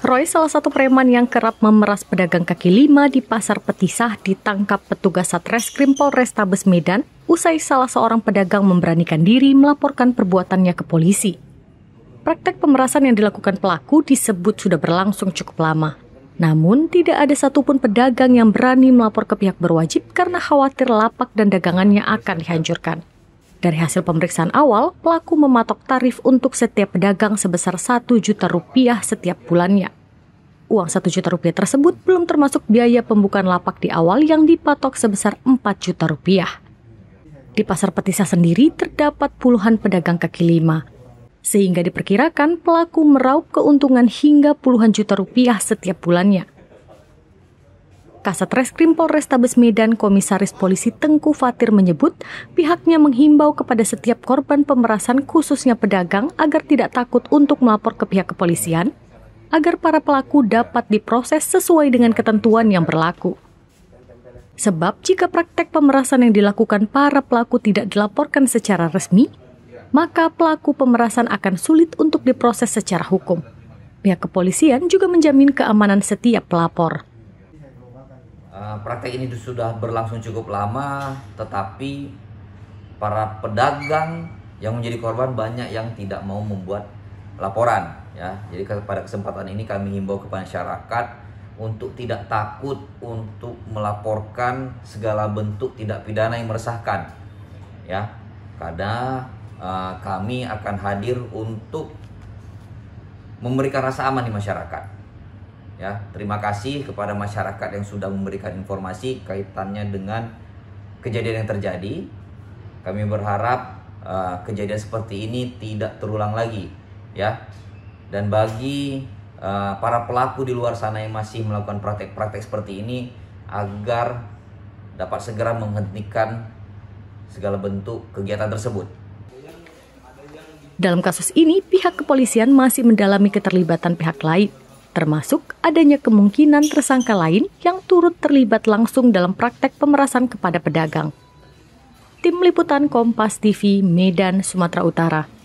Roy, salah satu preman yang kerap memeras pedagang kaki lima di pasar Petisah, ditangkap petugas Satreskrim Polrestabes Medan usai salah seorang pedagang memberanikan diri melaporkan perbuatannya ke polisi. Praktek pemerasan yang dilakukan pelaku disebut sudah berlangsung cukup lama. Namun, tidak ada satupun pedagang yang berani melapor ke pihak berwajib karena khawatir lapak dan dagangannya akan dihancurkan. Dari hasil pemeriksaan awal, pelaku mematok tarif untuk setiap pedagang sebesar 1 juta rupiah setiap bulannya. Uang 1 juta rupiah tersebut belum termasuk biaya pembukaan lapak di awal yang dipatok sebesar 4 juta rupiah. Di pasar Petisa sendiri terdapat puluhan pedagang kaki lima, sehingga diperkirakan pelaku meraup keuntungan hingga puluhan juta rupiah setiap bulannya. Kasat Reskrim Polrestabes Medan Komisaris Polisi Tengku Fatir menyebut pihaknya menghimbau kepada setiap korban pemerasan khususnya pedagang agar tidak takut untuk melapor ke pihak kepolisian agar para pelaku dapat diproses sesuai dengan ketentuan yang berlaku. Sebab jika praktek pemerasan yang dilakukan para pelaku tidak dilaporkan secara resmi, maka pelaku pemerasan akan sulit untuk diproses secara hukum. Pihak kepolisian juga menjamin keamanan setiap pelapor. Eh, praktek ini sudah berlangsung cukup lama, tetapi para pedagang yang menjadi korban banyak yang tidak mau membuat laporan. Ya, jadi pada kesempatan ini kami himbau kepada masyarakat untuk tidak takut untuk melaporkan segala bentuk tindak pidana yang meresahkan. Ya, karena uh, kami akan hadir untuk memberikan rasa aman di masyarakat Ya, terima kasih kepada masyarakat yang sudah memberikan informasi kaitannya dengan kejadian yang terjadi. Kami berharap uh, kejadian seperti ini tidak terulang lagi, ya. Dan bagi uh, para pelaku di luar sana yang masih melakukan praktek-praktek seperti ini agar dapat segera menghentikan segala bentuk kegiatan tersebut. Dalam kasus ini, pihak kepolisian masih mendalami keterlibatan pihak lain termasuk adanya kemungkinan tersangka lain yang turut terlibat langsung dalam praktek pemerasan kepada pedagang. Tim Liputan Kompas TV Medan, Sumatera Utara.